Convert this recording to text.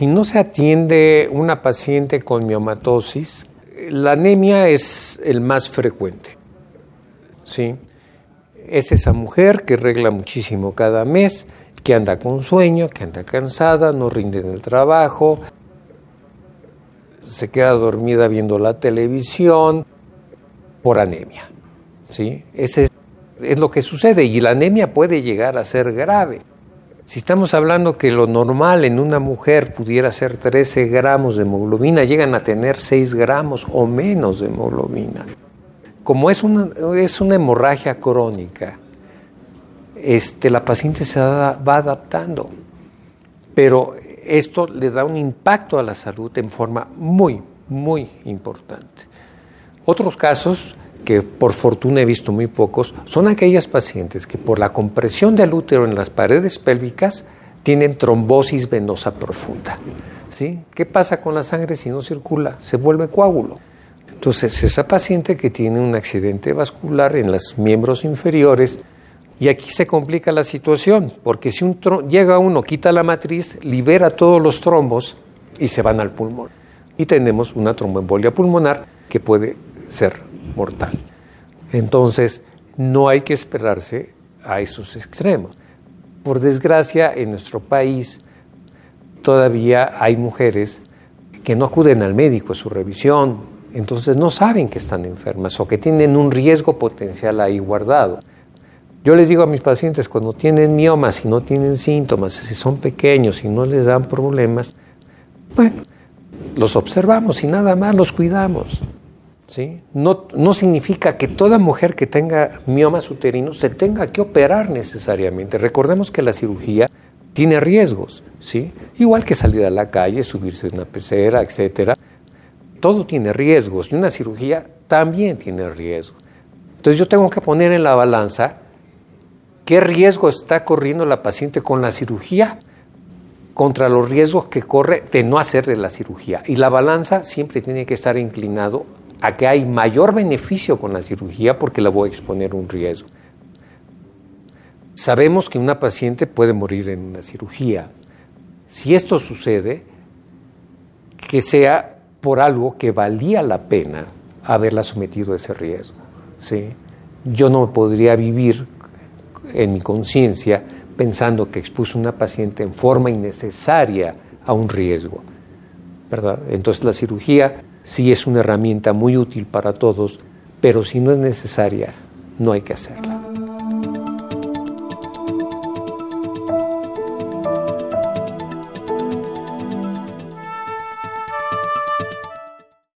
si no se atiende una paciente con miomatosis, la anemia es el más frecuente. ¿sí? Es esa mujer que regla muchísimo cada mes, que anda con sueño, que anda cansada, no rinde en el trabajo, se queda dormida viendo la televisión por anemia. ¿sí? Ese es lo que sucede y la anemia puede llegar a ser grave. Si estamos hablando que lo normal en una mujer pudiera ser 13 gramos de hemoglobina, llegan a tener 6 gramos o menos de hemoglobina. Como es una, es una hemorragia crónica, este, la paciente se va adaptando, pero esto le da un impacto a la salud en forma muy, muy importante. Otros casos que por fortuna he visto muy pocos, son aquellas pacientes que por la compresión del útero en las paredes pélvicas tienen trombosis venosa profunda. ¿sí? ¿Qué pasa con la sangre si no circula? Se vuelve coágulo. Entonces, esa paciente que tiene un accidente vascular en los miembros inferiores, y aquí se complica la situación, porque si llega uno, quita la matriz, libera todos los trombos y se van al pulmón. Y tenemos una tromboembolia pulmonar que puede ser mortal. Entonces, no hay que esperarse a esos extremos. Por desgracia, en nuestro país todavía hay mujeres que no acuden al médico a su revisión, entonces no saben que están enfermas o que tienen un riesgo potencial ahí guardado. Yo les digo a mis pacientes, cuando tienen miomas, y no tienen síntomas, si son pequeños, y no les dan problemas, bueno, los observamos y nada más los cuidamos. No, no significa que toda mujer que tenga miomas uterinos se tenga que operar necesariamente. Recordemos que la cirugía tiene riesgos, ¿sí? Igual que salir a la calle, subirse en una pecera, etcétera. Todo tiene riesgos y una cirugía también tiene riesgos. Entonces yo tengo que poner en la balanza qué riesgo está corriendo la paciente con la cirugía contra los riesgos que corre de no hacerle la cirugía. Y la balanza siempre tiene que estar inclinado a que hay mayor beneficio con la cirugía porque la voy a exponer un riesgo. Sabemos que una paciente puede morir en una cirugía. Si esto sucede, que sea por algo que valía la pena haberla sometido a ese riesgo. ¿sí? Yo no podría vivir en mi conciencia pensando que expuse una paciente en forma innecesaria a un riesgo. Entonces la cirugía sí es una herramienta muy útil para todos, pero si no es necesaria, no hay que hacerla.